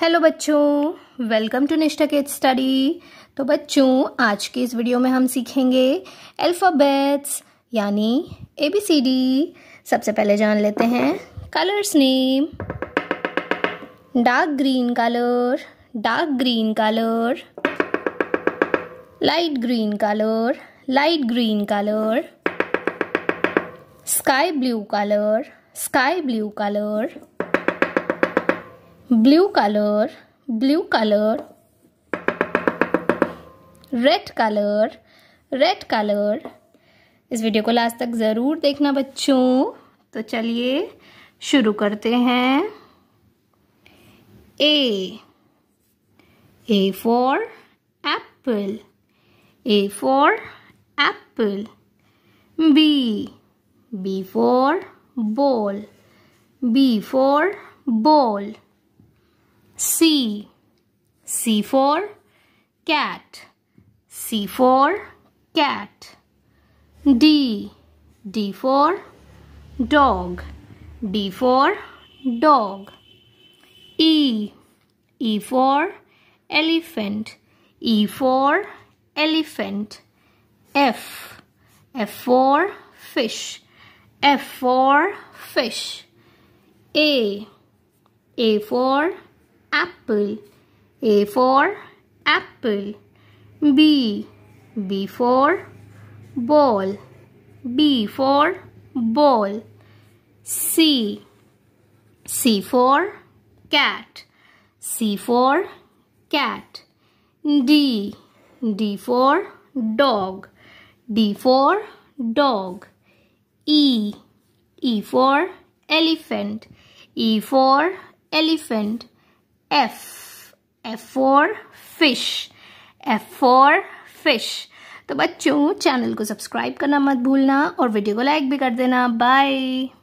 Hello बच्चों welcome to निष्ठा के स्टडी तो बच्चों आज के इस वीडियो में हम सीखेंगे अल्फ़ाबेट्स यानी ए बी सी डी सबसे पहले जान लेते हैं colours name dark green colour dark green colour light green colour light green colour sky blue colour sky blue colour blue color blue color red colour red colour इस video को last तक ज़रूर देखना बच्चों तो चलिए शुरू करते हैं A A for apple A for apple B B for ball B for ball C. C for cat. C for cat. D. D for dog. D for dog. E. E for elephant. E for elephant. F. F for fish. F for fish. A. A for apple. A for apple. B. B for ball. B for ball. C. C for cat. C for cat. D. D for dog. D for dog. E. E for elephant. E for elephant. F. F for fish. F for fish. तो बच्चों channel को subscribe करना मत भूलना और video को like भी कर देना बाय